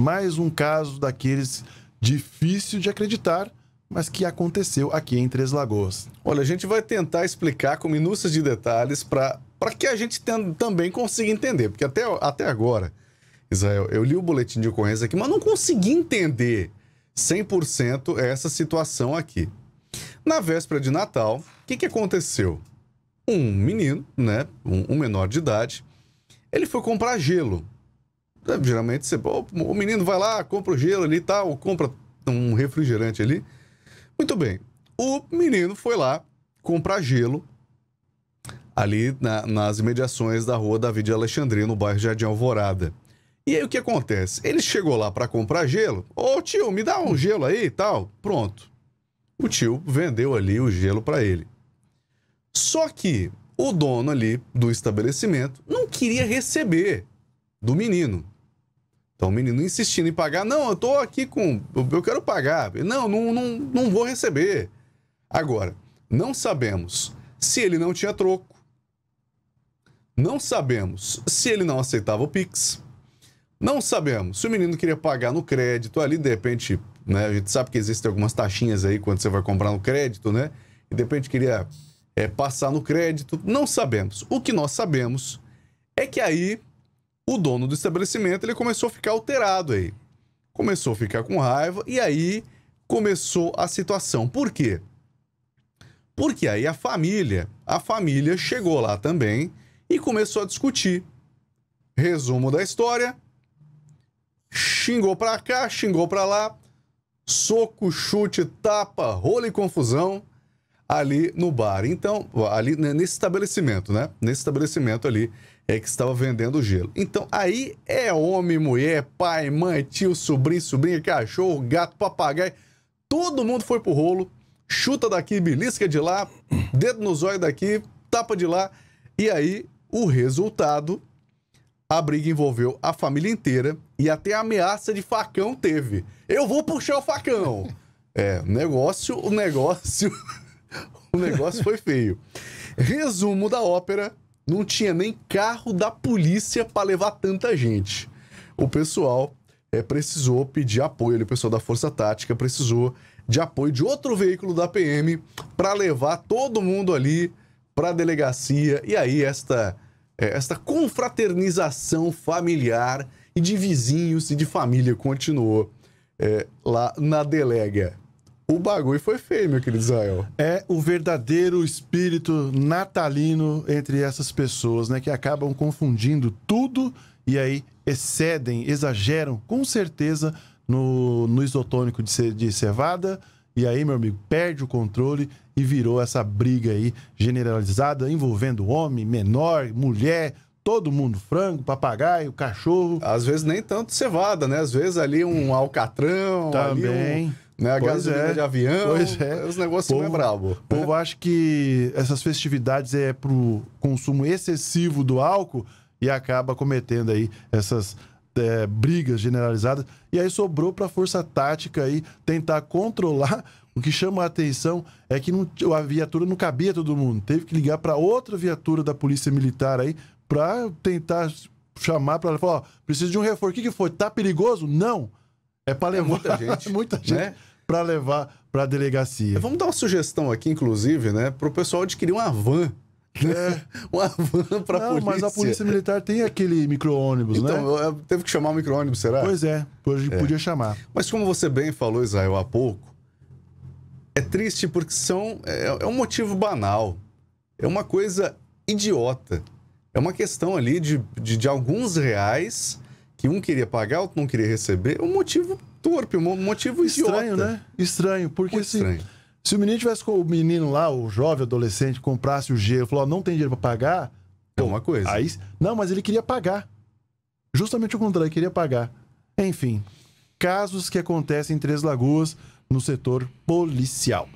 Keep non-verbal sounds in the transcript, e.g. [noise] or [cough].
Mais um caso daqueles difícil de acreditar, mas que aconteceu aqui em Três Lagoas. Olha, a gente vai tentar explicar com minúcias de detalhes para que a gente tem, também consiga entender, porque até, até agora, Israel, eu li o boletim de ocorrência aqui, mas não consegui entender 100% essa situação aqui. Na véspera de Natal, o que, que aconteceu? Um menino, né, um, um menor de idade, ele foi comprar gelo é, geralmente você. o menino vai lá, compra o gelo ali e tal, compra um refrigerante ali. Muito bem. O menino foi lá comprar gelo ali na, nas imediações da rua Davi de Alexandria, no bairro Jardim Alvorada. E aí o que acontece? Ele chegou lá para comprar gelo. Ô oh, tio, me dá um gelo aí e tal. Pronto. O tio vendeu ali o gelo para ele. Só que o dono ali do estabelecimento não queria receber do menino. Então o menino insistindo em pagar, não, eu tô aqui com. Eu quero pagar. Não, não, não, não vou receber. Agora, não sabemos se ele não tinha troco. Não sabemos se ele não aceitava o Pix. Não sabemos se o menino queria pagar no crédito ali, de repente, né? A gente sabe que existem algumas taxinhas aí quando você vai comprar no crédito, né? E de repente queria é, passar no crédito. Não sabemos. O que nós sabemos é que aí o dono do estabelecimento ele começou a ficar alterado aí. Começou a ficar com raiva e aí começou a situação. Por quê? Porque aí a família, a família chegou lá também e começou a discutir. Resumo da história: xingou pra cá, xingou pra lá, soco, chute, tapa, rolo e confusão ali no bar. Então, ali nesse estabelecimento, né? Nesse estabelecimento ali é que estava vendendo gelo. Então, aí é homem, mulher, pai, mãe, tio, sobrinho, sobrinha, cachorro, gato, papagaio. Todo mundo foi pro rolo, chuta daqui, belisca de lá, dedo nos olhos daqui, tapa de lá. E aí, o resultado, a briga envolveu a família inteira e até a ameaça de facão teve. Eu vou puxar o facão. É, negócio, o negócio [laughs] o negócio foi feio. Resumo da ópera: não tinha nem carro da polícia para levar tanta gente. O pessoal é, precisou pedir apoio, o pessoal da Força Tática precisou de apoio de outro veículo da PM para levar todo mundo ali para a delegacia. E aí, esta, é, esta confraternização familiar e de vizinhos e de família continuou é, lá na delega. O bagulho foi feio, meu querido Israel. É o verdadeiro espírito natalino entre essas pessoas, né? Que acabam confundindo tudo e aí excedem, exageram, com certeza, no, no isotônico de, de cevada. E aí, meu amigo, perde o controle e virou essa briga aí generalizada envolvendo homem, menor, mulher, todo mundo, frango, papagaio, cachorro. Às vezes nem tanto cevada, né? Às vezes ali um alcatrão, também. Ali um né? A pois gasolina é. de avião, pois é. os negócios é bravos. O povo acha que essas festividades é pro consumo excessivo do álcool e acaba cometendo aí essas é, brigas generalizadas. E aí sobrou para a força tática aí tentar controlar. [laughs] O que chama a atenção é que não, a viatura não cabia todo mundo. Teve que ligar para outra viatura da polícia militar aí para tentar chamar para falar, ó, preciso de um reforço. O que, que foi? Tá perigoso? Não. É para é levar é muita [laughs] gente. muita né? gente. Né? para levar para a delegacia. É, vamos dar uma sugestão aqui, inclusive, né, para o pessoal adquirir uma van né? É. [laughs] Uma van para a polícia. Mas a polícia militar tem aquele micro-ônibus, então, né? Então, teve que chamar o micro-ônibus, será? Pois é, podia, é. podia chamar. Mas como você bem falou, Israel, há pouco, é triste porque são, é, é, um motivo banal. É uma coisa idiota. É uma questão ali de, de, de alguns reais que um queria pagar, outro não queria receber. Um motivo torpe, um motivo estranho, idiota. né? Estranho, porque Muito se, assim, estranho. se o menino tivesse com o menino lá, o jovem adolescente, comprasse o gelo, falou, não tem dinheiro para pagar. É uma coisa. Aí, não, mas ele queria pagar. Justamente o contrário, ele queria pagar. Enfim, casos que acontecem em Três Lagoas no setor policial.